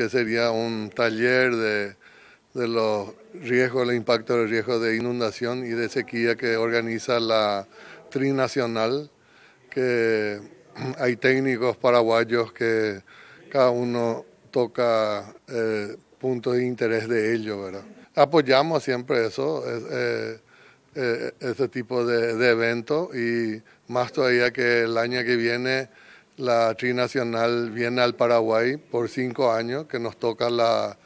que sería un taller de, los riesgos, el impacto del riesgo de inundación y de sequía que organiza la Trinacional, que hay técnicos paraguayos que cada uno toca eh, puntos de interés de ellos, ¿verdad? Apoyamos siempre eso, eh, eh tipo de, de y más todavía que el año que viene la Trinacional viene al Paraguay por cinco años, que nos toca la,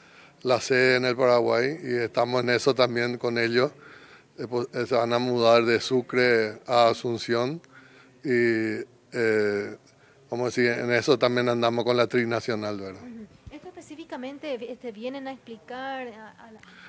la sede en el Paraguay y estamos en eso también con ellos. Eh, se van a mudar de Sucre a Asunción y, eh, como decir, en eso también andamos con la Trinacional, ¿verdad? ¿Esto específicamente este, vienen a explicar?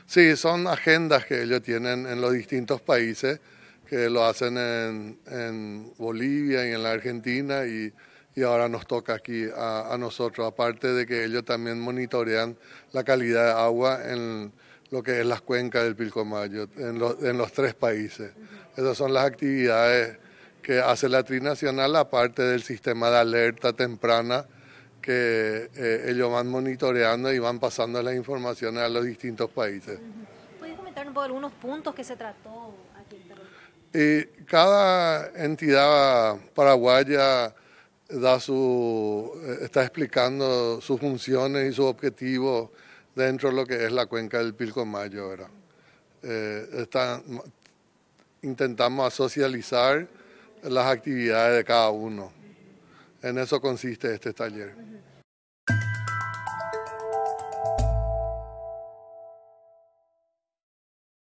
Sí, son agendas que ellos tienen en los distintos países, que lo hacen en, en Bolivia y en la Argentina y y ahora nos toca aquí a, nosotros, aparte de que ellos también monitorean la calidad de agua en lo que es las cuencas del Pilcomayo, en, los tres países. Esas son las actividades que hace la Trinacional, aparte del sistema de alerta temprana que eh, ellos van monitoreando y van pasando las informaciones a los distintos países. ¿Puedes comentar un poco algunos puntos que se trató aquí en Y cada entidad paraguaya da su, eh, está explicando sus funciones y sus objetivos dentro de lo que es la cuenca del Pilcomayo. ¿verdad? Eh, está, intentamos socializar las actividades de cada uno. En eso consiste este taller.